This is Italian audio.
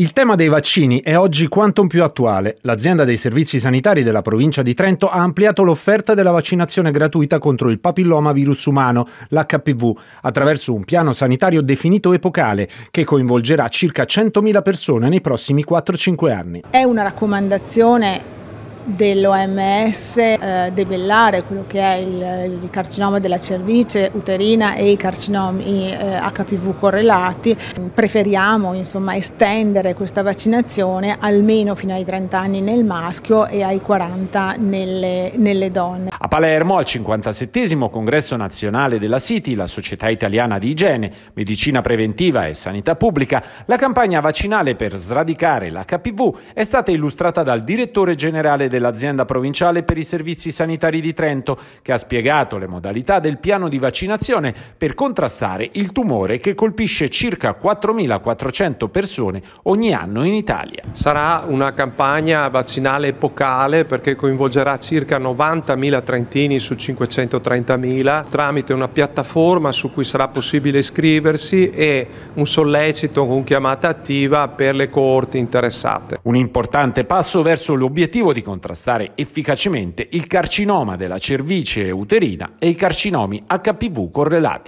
Il tema dei vaccini è oggi quanto più attuale. L'azienda dei servizi sanitari della provincia di Trento ha ampliato l'offerta della vaccinazione gratuita contro il papilloma virus umano, l'HPV, attraverso un piano sanitario definito epocale che coinvolgerà circa 100.000 persone nei prossimi 4-5 anni. È una raccomandazione dell'OMS eh, debellare quello che è il, il, carcinoma della cervice uterina e i carcinomi eh, HPV correlati. Preferiamo insomma, estendere questa vaccinazione almeno fino ai 30 anni nel maschio e ai 40 nelle, nelle donne. A Palermo, al 57 congresso nazionale della City, la Società Italiana di Igiene, Medicina Preventiva e Sanità Pubblica, la campagna vaccinale per sradicare l'HPV è stata illustrata dal direttore generale del dell'azienda provinciale per i servizi sanitari di Trento, che ha spiegato le modalità del piano di vaccinazione per contrastare il tumore che colpisce circa 4.400 persone ogni anno in Italia. Sarà una campagna vaccinale epocale perché coinvolgerà circa 90.000 trentini su 530.000 tramite una piattaforma su cui sarà possibile iscriversi e un sollecito con chiamata attiva per le coorti interessate. Un importante passo verso l'obiettivo di contrastare contrastare efficacemente il carcinoma della cervice uterina e i carcinomi HPV correlati.